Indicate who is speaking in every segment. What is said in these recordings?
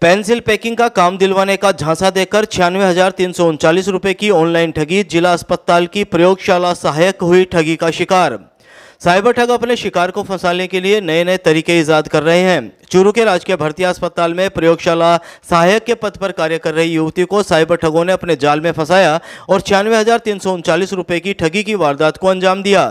Speaker 1: pencil packing का काम दिलवाने का झांसा देकर छियानवे हजार तीन सौ उनचालीस रुपये की ऑनलाइन ठगी जिला अस्पताल की प्रयोगशाला सहायक हुई ठगी का शिकार साइबर ठग अपने शिकार को फंसाने के लिए नए नए तरीके ईजाद कर रहे हैं चूरू के राजकीय भर्ती अस्पताल में प्रयोगशाला सहायक के पद पर कार्य कर रही युवती को साइबर ठगों ने अपने जाल में फंसाया और छियानवे हजार तीन सौ उनचालीस की ठगी की वारदात को अंजाम दिया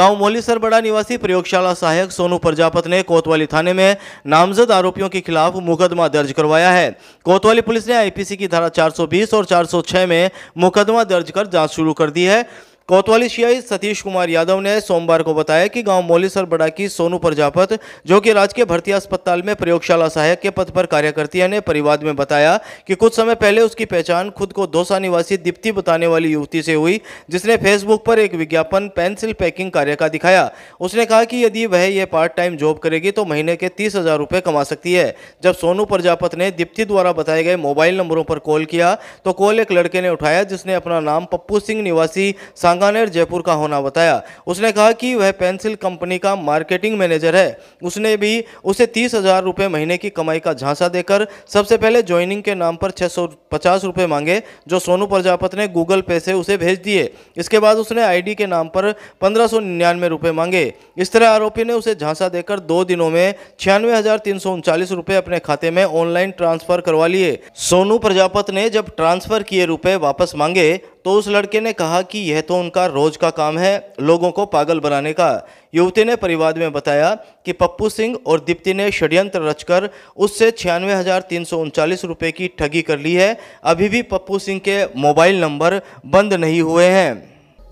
Speaker 1: गांव मोली सरबड़ा निवासी प्रयोगशाला सहायक सोनू प्रजापत ने कोतवाली थाने में नामजद आरोपियों के खिलाफ मुकदमा दर्ज करवाया है कोतवाली पुलिस ने आईपीसी की धारा चार और चार में मुकदमा दर्ज कर जाँच शुरू कर दी है कोतवाली सीआई सतीश कुमार यादव ने सोमवार को बताया कि गांव मोलीसर बड़ा की सोनू प्रजापत जो कि राजकीय भर्ती अस्पताल में प्रयोगशाला सहायक के पद पर कार्य करती है ने परिवाद में बताया कि कुछ समय पहले उसकी पहचान खुद को दोसा निवासी दीप्ति बताने वाली युवती से हुई जिसने फेसबुक पर एक विज्ञापन पेंसिल पैकिंग कार्य का दिखाया उसने कहा कि यदि वह यह पार्ट टाइम जॉब करेगी तो महीने के तीस हजार कमा सकती है जब सोनू प्रजापत ने दीप्ति द्वारा बताए गए मोबाइल नंबरों पर कॉल किया तो कॉल एक लड़के ने उठाया जिसने अपना नाम पप्पू सिंह निवासी सांग बांगानेर जयपुर का होना बताया उसने कहा कि वह पेंसिल कंपनी का मार्केटिंग मैनेजर है उसने भी उसे तीस हजार रुपये महीने की कमाई का झांसा देकर सबसे पहले ज्वाइनिंग के नाम पर छः सौ मांगे जो सोनू प्रजापत ने गूगल पे से उसे भेज दिए इसके बाद उसने आई के नाम पर पंद्रह सौ मांगे इस तरह आरोपी ने उसे झांसा देकर दो दिनों में छियानवे हजार अपने खाते में ऑनलाइन ट्रांसफर करवा लिए सोनू प्रजापत ने जब ट्रांसफर किए रुपए वापस मांगे तो उस लड़के ने कहा कि यह तो उनका रोज का काम है लोगों को पागल बनाने का युवती ने परिवाद में बताया कि पप्पू सिंह और दीप्ति ने षड्यंत्र रचकर उससे छियानवे हज़ार तीन सौ उनचालीस की ठगी कर ली है अभी भी पप्पू सिंह के मोबाइल नंबर बंद नहीं हुए हैं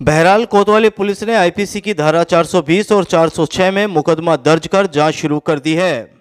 Speaker 1: बहरहाल कोतवाली पुलिस ने आईपीसी की धारा 420 और 406 में मुकदमा दर्ज कर जांच शुरू कर दी है